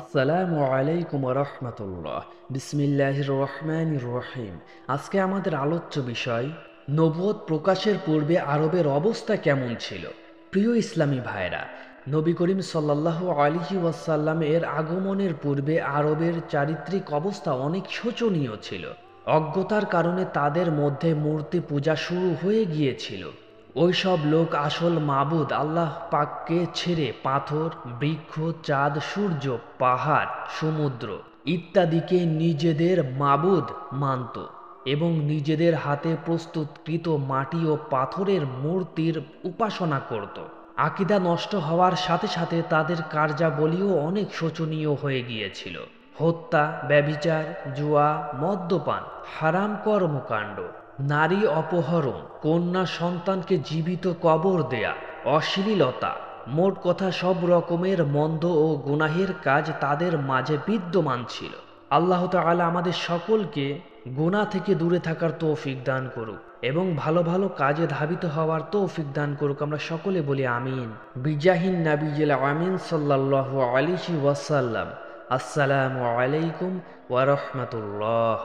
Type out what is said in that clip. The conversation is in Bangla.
আসসালামু আলাইকুম রহমতুল্লাহ বিসমিল্লাহ রহমান রহিম আজকে আমাদের আলোচ্য বিষয় নবদ প্রকাশের পূর্বে আরবের অবস্থা কেমন ছিল প্রিয় ইসলামী ভাইরা নবী করিম সাল্লাহ আলিহি এর আগমনের পূর্বে আরবের চারিত্রিক অবস্থা অনেক শোচনীয় ছিল অজ্ঞতার কারণে তাদের মধ্যে মূর্তি পূজা শুরু হয়ে গিয়েছিল ওই সব লোক আসল মাবুদ আল্লাহ পাককে ছেড়ে পাথর বৃক্ষ চাঁদ সূর্য পাহাড় সমুদ্র ইত্যাদিকে নিজেদের মাবুদ মানত এবং নিজেদের হাতে প্রস্তুতকৃত মাটি ও পাথরের মূর্তির উপাসনা করত আকিদা নষ্ট হওয়ার সাথে সাথে তাদের কার্যাবলীও অনেক শোচনীয় হয়ে গিয়েছিল হত্যা ব্যবিচার জুয়া মদ্যপান হারাম কর্মকাণ্ড নারী অপহরণ কন্যা সন্তানকে জীবিত কবর দেয়া অশ্লীলতা মোট কথা সব রকমের মন্দ ও গুনাহের কাজ তাদের মাঝে বিদ্যমান ছিল আল্লাহ তালা আমাদের সকলকে গুণা থেকে দূরে থাকার তৌফিক দান করুক এবং ভালো ভালো কাজে ধাবিত হওয়ার তৌফিক দান করুক আমরা সকলে বলি আমিন বিজাহিন জেলা আমিন সাল্লাহ আলিহি ওয়াসাল্লাম আসসালামু আলাইকুম ওয়ারহমতুল্লাহ